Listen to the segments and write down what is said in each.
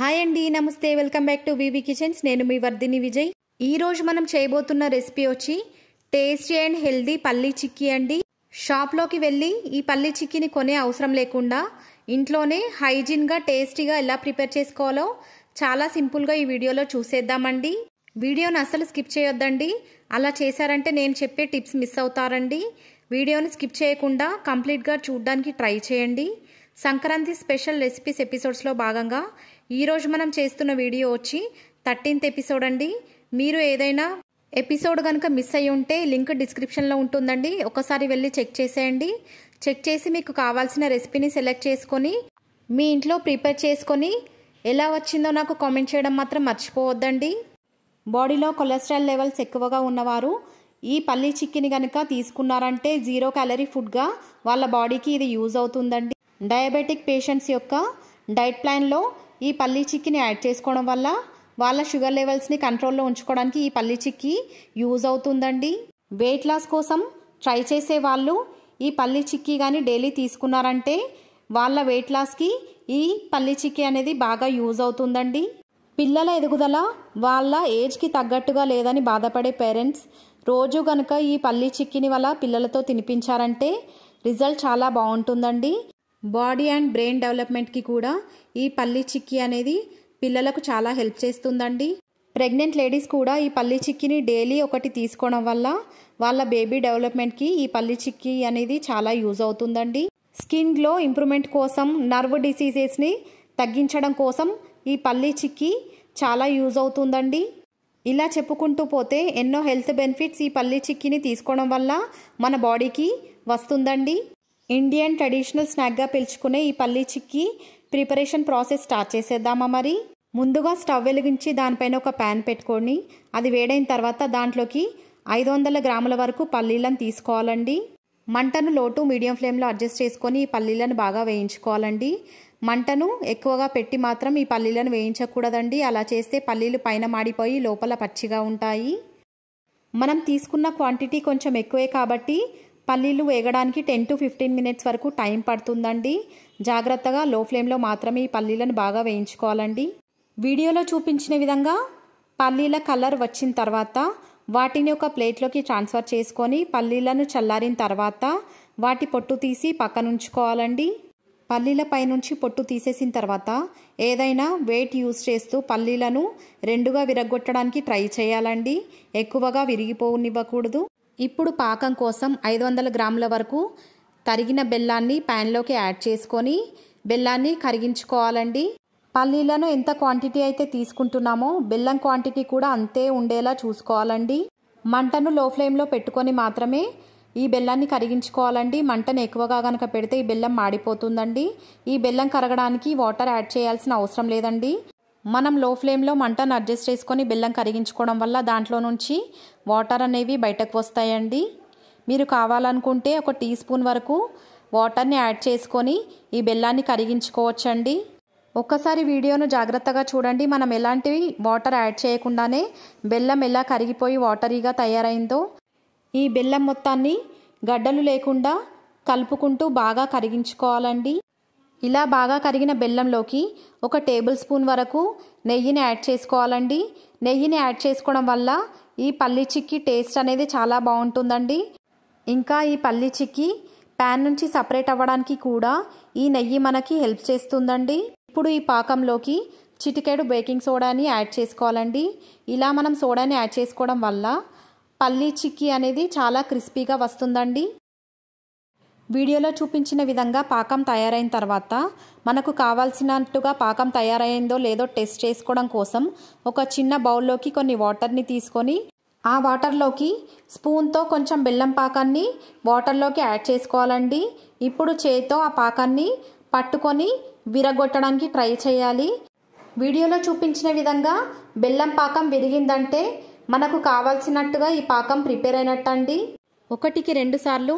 hi అండి నమస్తే welcome back to VV kitchens నేను మీ వర్ధిని విజయ్ ఈరోజు మనం చేయబోతున్న రెసిపీ వచ్చి టేస్టీ అండ్ హెల్దీ పల్లీ చిక్కీ అండి షాప్లోకి వెళ్ళి ఈ పల్లీ చిక్కీని కొనే అవసరం లేకుండా ఇంట్లోనే హైజీన్గా టేస్టీగా ఎలా ప్రిపేర్ చేసుకోవాలో చాలా సింపుల్గా ఈ వీడియోలో చూసేద్దామండి వీడియోను అసలు స్కిప్ చేయొద్దండి అలా చేశారంటే నేను చెప్పే టిప్స్ మిస్ అవుతారండి వీడియోని స్కిప్ చేయకుండా కంప్లీట్గా చూడడానికి ట్రై చేయండి సంక్రాంతి స్పెషల్ రెసిపీస్ ఎపిసోడ్స్లో భాగంగా ఈరోజు మనం చేస్తున్న వీడియో వచ్చి థర్టీన్త్ ఎపిసోడ్ అండి మీరు ఏదైనా ఎపిసోడ్ కనుక మిస్ అయ్యి ఉంటే లింక్ డిస్క్రిప్షన్లో ఉంటుందండి ఒకసారి వెళ్ళి చెక్ చేసేయండి చెక్ చేసి మీకు కావాల్సిన రెసిపీని సెలెక్ట్ చేసుకొని మీ ఇంట్లో ప్రిపేర్ చేసుకొని ఎలా వచ్చిందో నాకు కామెంట్ చేయడం మాత్రం మర్చిపోవద్దండి బాడీలో కొలెస్ట్రాల్ లెవెల్స్ ఎక్కువగా ఉన్నవారు ఈ పల్లీ చిక్కిని కనుక తీసుకున్నారంటే జీరో క్యాలరీ ఫుడ్గా వాళ్ళ బాడీకి ఇది యూజ్ అవుతుందండి డయాబెటిక్ పేషెంట్స్ యొక్క డైట్ ప్లాన్లో ఈ పల్లీ చిక్కిని యాడ్ చేసుకోవడం వల్ల వాళ్ళ షుగర్ లెవెల్స్ని కంట్రోల్లో ఉంచుకోవడానికి ఈ పల్లీ చిక్కి యూజ్ అవుతుందండి వెయిట్ లాస్ కోసం ట్రై చేసే వాళ్ళు ఈ పల్లీ చిక్కీ కానీ డైలీ తీసుకున్నారంటే వాళ్ళ వెయిట్ లాస్కి ఈ పల్లీ చిక్కీ అనేది బాగా యూజ్ అవుతుందండి పిల్లల ఎదుగుదల వాళ్ళ ఏజ్కి తగ్గట్టుగా లేదని బాధపడే పేరెంట్స్ రోజు గనుక ఈ పల్లీ చిక్కిని వల్ల పిల్లలతో తినిపించారంటే రిజల్ట్ చాలా బాగుంటుందండి బాడీ అండ్ బ్రెయిన్ డెవలప్మెంట్కి కూడా ఈ పల్లి చిక్కీ అనేది పిల్లలకు చాలా హెల్ప్ చేస్తుందండి ప్రెగ్నెంట్ లేడీస్ కూడా ఈ పల్లి చిక్కిని డైలీ ఒకటి తీసుకోవడం వల్ల వాళ్ళ బేబీ డెవలప్మెంట్కి ఈ పల్లి చిక్కీ అనేది చాలా యూజ్ అవుతుందండి స్కిన్ గ్లో ఇంప్రూవ్మెంట్ కోసం నర్వ్ డిసీజెస్ని తగ్గించడం కోసం ఈ పల్లి చిక్కీ చాలా యూజ్ అవుతుందండి ఇలా చెప్పుకుంటూ పోతే ఎన్నో హెల్త్ బెనిఫిట్స్ ఈ పల్లి చిక్కిని తీసుకోవడం వల్ల మన బాడీకి వస్తుందండి ఇండియన్ ట్రెడిషనల్ స్నాక్గా పిలుచుకునే ఈ పల్లీ చిక్కీ ప్రిపరేషన్ ప్రాసెస్ స్టార్ట్ చేసేద్దామా మరి ముందుగా స్టవ్ వెలిగించి దానిపైన ఒక ప్యాన్ పెట్టుకొని అది వేడైన తర్వాత దాంట్లోకి ఐదు వందల గ్రాముల వరకు పల్లీలను తీసుకోవాలండి మంటను లోటు మీడియం ఫ్లేమ్లో అడ్జస్ట్ చేసుకొని ఈ పల్లీలను బాగా వేయించుకోవాలండి మంటను ఎక్కువగా పెట్టి మాత్రం ఈ పల్లీలను వేయించకూడదండి అలా చేస్తే పల్లీలు పైన మాడిపోయి లోపల పచ్చిగా ఉంటాయి మనం తీసుకున్న క్వాంటిటీ కొంచెం ఎక్కువే కాబట్టి పల్లీలు వేగడానికి టెన్ టు ఫిఫ్టీన్ మినిట్స్ వరకు టైం పడుతుందండి జాగ్రత్తగా లో ఫ్లేమ్లో మాత్రమే ఈ పల్లీలను బాగా వేయించుకోవాలండి వీడియోలో చూపించిన విధంగా పల్లీల కలర్ వచ్చిన తర్వాత వాటిని ఒక ప్లేట్లోకి ట్రాన్స్ఫర్ చేసుకొని పల్లీలను చల్లారిన తర్వాత వాటి పొట్టు తీసి పక్కనుంచుకోవాలండి పల్లీల పైనుంచి పొట్టు తీసేసిన తర్వాత ఏదైనా వెయిట్ యూజ్ చేస్తూ పల్లీలను రెండుగా విరగొట్టడానికి ట్రై చేయాలండి ఎక్కువగా విరిగిపోనివ్వకూడదు ఇప్పుడు పాకం కోసం ఐదు వందల గ్రాముల వరకు తరిగిన బెల్లాన్ని ప్యాన్లోకి యాడ్ చేసుకొని బెల్లాన్ని కరిగించుకోవాలండి పల్లీలను ఎంత క్వాంటిటీ అయితే తీసుకుంటున్నామో బెల్లం క్వాంటిటీ కూడా అంతే ఉండేలా చూసుకోవాలండి మంటను లో ఫ్లేమ్లో పెట్టుకొని మాత్రమే ఈ బెల్లాన్ని కరిగించుకోవాలండి మంటను ఎక్కువగా కనుక పెడితే ఈ బెల్లం మాడిపోతుందండి ఈ బెల్లం కరగడానికి వాటర్ యాడ్ చేయాల్సిన అవసరం లేదండి మనం లో ఫ్లేమ్లో మంటను అడ్జస్ట్ చేసుకొని బెల్లం కరిగించుకోవడం వల్ల దాంట్లో నుంచి వాటర్ అనేవి బయటకు వస్తాయండి మీరు కావాలనుకుంటే ఒక టీ స్పూన్ వరకు వాటర్ని యాడ్ చేసుకొని ఈ బెల్లాన్ని కరిగించుకోవచ్చండి ఒక్కసారి వీడియోను జాగ్రత్తగా చూడండి మనం ఎలాంటివి వాటర్ యాడ్ చేయకుండానే బెల్లం ఎలా కరిగిపోయి వాటరీగా తయారైందో ఈ బెల్లం మొత్తాన్ని గడ్డలు లేకుండా కలుపుకుంటూ బాగా కరిగించుకోవాలండి ఇలా బాగా కరిగిన బెల్లంలోకి ఒక టేబుల్ స్పూన్ వరకు నెయ్యిని యాడ్ చేసుకోవాలండి నెయ్యిని యాడ్ చేసుకోవడం వల్ల ఈ పల్లి చిక్కి టేస్ట్ అనేది చాలా బాగుంటుందండి ఇంకా ఈ పల్లి చిక్కి ప్యాన్ నుంచి సపరేట్ అవ్వడానికి కూడా ఈ నెయ్యి మనకి హెల్ప్ చేస్తుందండి ఇప్పుడు ఈ పాకంలోకి చిటికెడు బేకింగ్ సోడాని యాడ్ చేసుకోవాలండి ఇలా మనం సోడాని యాడ్ చేసుకోవడం వల్ల పల్లీ చిక్కీ అనేది చాలా క్రిస్పీగా వస్తుందండి వీడియోలో చూపించిన విధంగా పాకం తయారైన తర్వాత మనకు కావాల్సినట్టుగా పాకం తయారైందో లేదో టెస్ట్ చేసుకోవడం కోసం ఒక చిన్న బౌల్లోకి కొన్ని వాటర్ని తీసుకొని ఆ వాటర్లోకి స్పూన్తో కొంచెం బెల్లం పాకాన్ని వాటర్లోకి యాడ్ చేసుకోవాలండి ఇప్పుడు చేతితో ఆ పాకాన్ని పట్టుకొని విరగొట్టడానికి ట్రై చేయాలి వీడియోలో చూపించిన విధంగా బెల్లం పాకం విరిగిందంటే మనకు కావాల్సినట్టుగా ఈ పాకం ప్రిపేర్ అయినట్టండి ఒకటికి రెండు సార్లు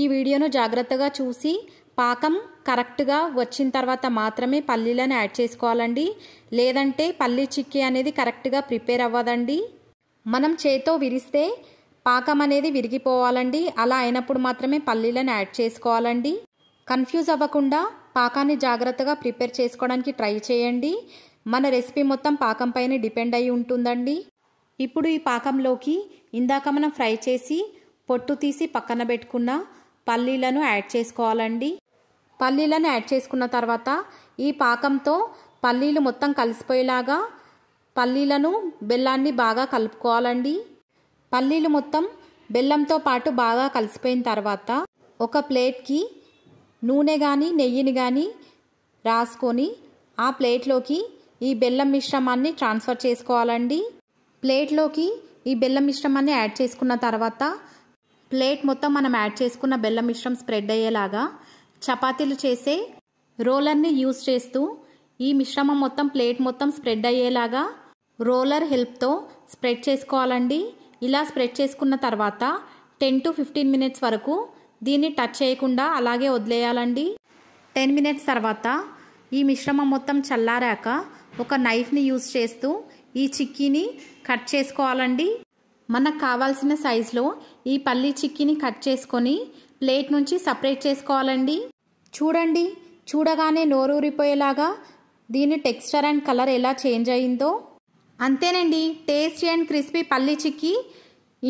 ఈ వీడియోను జాగ్రత్తగా చూసి పాకం కరెక్ట్గా వచ్చిన తర్వాత మాత్రమే పల్లీలను యాడ్ చేసుకోవాలండి లేదంటే పల్లీ చిక్కీ అనేది కరెక్ట్గా ప్రిపేర్ అవ్వదండి మనం చేతో విరిస్తే పాకం అనేది విరిగిపోవాలండి అలా అయినప్పుడు మాత్రమే పల్లీలను యాడ్ చేసుకోవాలండి కన్ఫ్యూజ్ అవ్వకుండా పాకాన్ని జాగ్రత్తగా ప్రిపేర్ చేసుకోవడానికి ట్రై చేయండి మన రెసిపీ మొత్తం పాకం డిపెండ్ అయి ఉంటుందండి ఇప్పుడు ఈ పాకంలోకి ఇందాక మనం ఫ్రై చేసి పొట్టు తీసి పక్కన పెట్టుకున్న పల్లీలను యాడ్ చేసుకోవాలండి పల్లీలను యాడ్ చేసుకున్న తర్వాత ఈ పాకంతో పల్లీలు మొత్తం కలిసిపోయేలాగా పల్లీలను బెల్లాన్ని బాగా కలుపుకోవాలండి పల్లీలు మొత్తం బెల్లంతో పాటు బాగా కలిసిపోయిన తర్వాత ఒక ప్లేట్కి నూనె కానీ నెయ్యిని కానీ రాసుకొని ఆ ప్లేట్లోకి ఈ బెల్లం మిశ్రమాన్ని ట్రాన్స్ఫర్ చేసుకోవాలండి ప్లేట్లోకి ఈ బెల్లం మిశ్రమాన్ని యాడ్ చేసుకున్న తర్వాత ప్లేట్ మొత్తం మనం యాడ్ చేసుకున్న బెల్లం మిశ్రం స్ప్రెడ్ అయ్యేలాగా చపాతీలు చేసే రోలర్ని యూజ్ చేస్తూ ఈ మిశ్రమం మొత్తం ప్లేట్ మొత్తం స్ప్రెడ్ అయ్యేలాగా రోలర్ హెల్ప్తో స్ప్రెడ్ చేసుకోవాలండి ఇలా స్ప్రెడ్ చేసుకున్న తర్వాత టెన్ టు ఫిఫ్టీన్ మినిట్స్ వరకు దీన్ని టచ్ చేయకుండా అలాగే వదిలేయాలండి టెన్ మినిట్స్ తర్వాత ఈ మిశ్రమం మొత్తం చల్లారాక ఒక నైఫ్ని యూజ్ చేస్తూ ఈ చిక్కీని కట్ చేసుకోవాలండి మనకు కావాల్సిన సైజులో ఈ పల్లీ చిక్కీని కట్ చేసుకొని ప్లేట్ నుంచి సపరేట్ చేసుకోవాలండి చూడండి చూడగానే నోరూరిపోయేలాగా దీని టెక్స్చర్ అండ్ కలర్ ఎలా చేంజ్ అయిందో అంతేనండి టేస్టీ అండ్ క్రిస్పీ పల్లీ చిక్కీ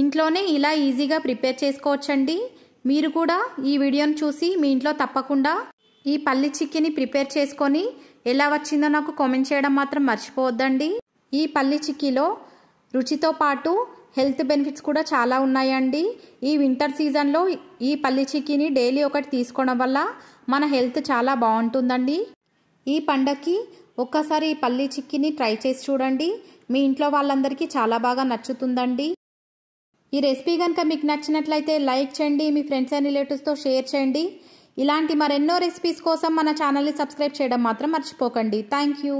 ఇంట్లోనే ఇలా ఈజీగా ప్రిపేర్ చేసుకోవచ్చండి మీరు కూడా ఈ వీడియోను చూసి మీ ఇంట్లో తప్పకుండా ఈ పల్లి చిక్కీని ప్రిపేర్ చేసుకొని ఎలా వచ్చిందో నాకు కామెంట్ చేయడం మాత్రం మర్చిపోవద్దండి ఈ పల్లి చిక్కీలో రుచితో పాటు హెల్త్ బెనిఫిట్స్ కూడా చాలా ఉన్నాయండి ఈ వింటర్ సీజన్లో ఈ పల్లి చిక్కీని డైలీ ఒకటి తీసుకోవడం వల్ల మన హెల్త్ చాలా బాగుంటుందండి ఈ పండక్కి ఒక్కసారి ఈ పల్లి చిక్కీని ట్రై చేసి చూడండి మీ ఇంట్లో వాళ్ళందరికీ చాలా బాగా నచ్చుతుందండి ఈ రెసిపీ కనుక మీకు నచ్చినట్లయితే లైక్ చేయండి మీ ఫ్రెండ్స్ అండ్ రిలేటివ్స్తో షేర్ చేయండి ఇలాంటి మరెన్నో రెసిపీస్ కోసం మన ఛానల్ని సబ్స్క్రైబ్ చేయడం మాత్రం మర్చిపోకండి థ్యాంక్ యూ